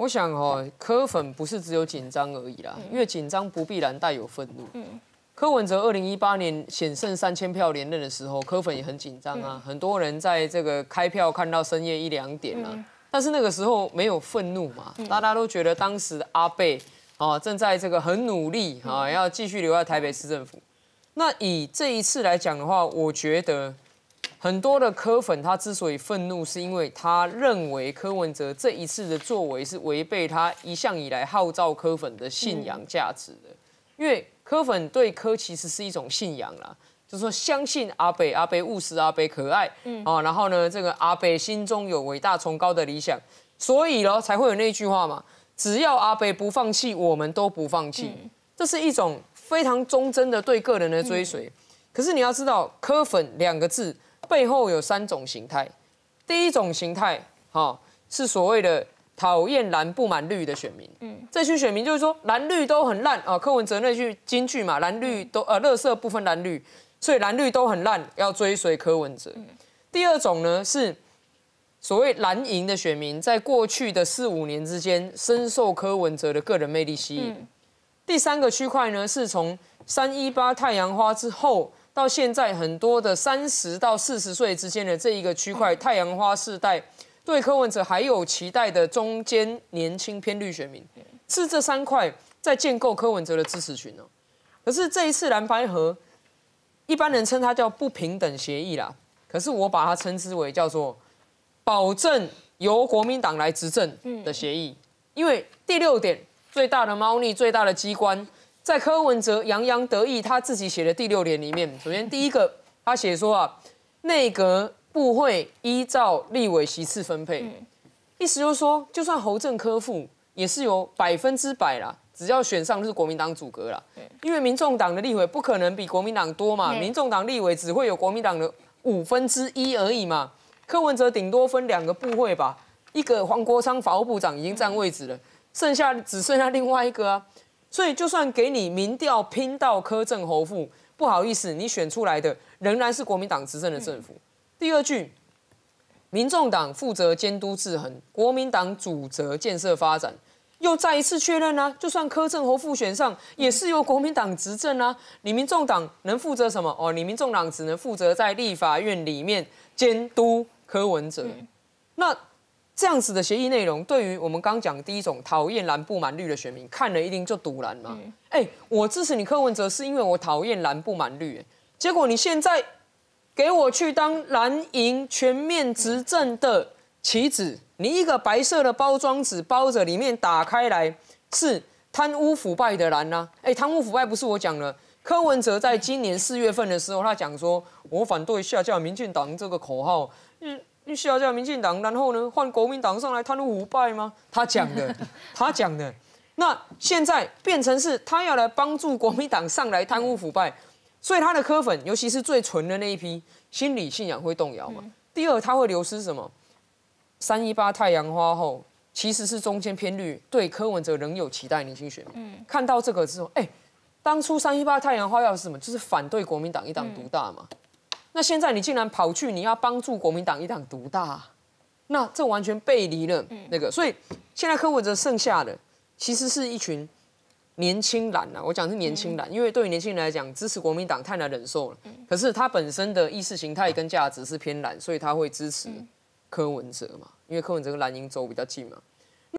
我想哈，柯粉不是只有紧张而已啦，因为紧张不必然带有愤怒。嗯，柯文哲二零一八年险胜三千票连任的时候，柯粉也很紧张啊，很多人在这个开票看到深夜一两点啊，但是那个时候没有愤怒嘛，大家都觉得当时阿贝啊正在这个很努力啊，要继续留在台北市政府。那以这一次来讲的话，我觉得。很多的柯粉，他之所以愤怒，是因为他认为柯文哲这一次的作为是违背他一向以来号召柯粉的信仰价值的。因为柯粉对柯其实是一种信仰啦，就是说相信阿北，阿北务实，阿北可爱，嗯哦，然后呢，这个阿北心中有伟大崇高的理想，所以咯才会有那句话嘛，只要阿北不放弃，我们都不放弃。这是一种非常忠贞的对个人的追随。可是你要知道，柯粉两个字。背后有三种形态，第一种形态，哈，是所谓的讨厌蓝不满绿的选民，嗯，这群选民就是说蓝绿都很烂啊，柯文哲那句金句嘛，蓝绿都呃，乐色不分蓝绿，所以蓝绿都很烂，要追随柯文哲。第二种呢是所谓蓝营的选民，在过去的四五年之间，深受柯文哲的个人魅力吸引。第三个区块呢，是从三一八太阳花之后。到现在，很多的三十到四十岁之间的这一个区块，太阳花世代对柯文哲还有期待的中间年轻偏绿选民，是这三块在建构柯文哲的支持群哦。可是这一次蓝白河，一般人称它叫不平等协议啦，可是我把它称之为叫做保证由国民党来执政的协议，因为第六点最大的猫腻，最大的机关。在柯文哲洋洋得意他自己写的第六点里面，首先第一个他写说啊，内阁部会依照立委席次分配，意思就是说，就算侯政科副也是有百分之百啦，只要选上就是国民党组阁啦，因为民众党的立委不可能比国民党多嘛，民众党立委只会有国民党的五分之一而已嘛，柯文哲顶多分两个部会吧，一个黄国昌法务部长已经占位置了，剩下只剩下另外一个啊。所以，就算给你民调拼到柯政侯副，不好意思，你选出来的仍然是国民党执政的政府。第二句，民众党负责监督制衡，国民党主责建设发展，又再一次确认了，就算柯政侯副选上，也是由国民党执政啊。你民众党能负责什么？哦，你民众党只能负责在立法院里面监督柯文哲。那。这样子的协议内容，对于我们刚讲第一种讨厌蓝不满绿的选民，看了一定就堵蓝嘛。哎，我支持你柯文哲，是因为我讨厌蓝不满绿。结果你现在给我去当蓝营全面执政的棋子，你一个白色的包装纸包着里面，打开来是贪污腐败的蓝啊。哎，贪污腐败不是我讲了，柯文哲在今年四月份的时候，他讲说我反对下架民进党这个口号。需要叫民进党，然后呢换国民党上来贪污腐败吗？他讲的，他讲的。那现在变成是他要来帮助国民党上来贪污腐败，所以他的科粉，尤其是最纯的那一批，心理信仰会动摇嘛？第二，他会流失什么？三一八太阳花后，其实是中间偏绿，对柯文哲仍有期待。年林心嗯，看到这个之后，哎，当初三一八太阳花要是什么？就是反对国民党一党独大嘛。那现在你竟然跑去，你要帮助国民党一党独大，那这完全背离了那个。所以现在柯文哲剩下的其实是一群年轻人啊，我讲是年轻人，因为对于年轻人来讲，支持国民党太难忍受了。可是他本身的意识形态跟价值是偏蓝，所以他会支持柯文哲嘛？因为柯文哲跟蓝营走比较近嘛。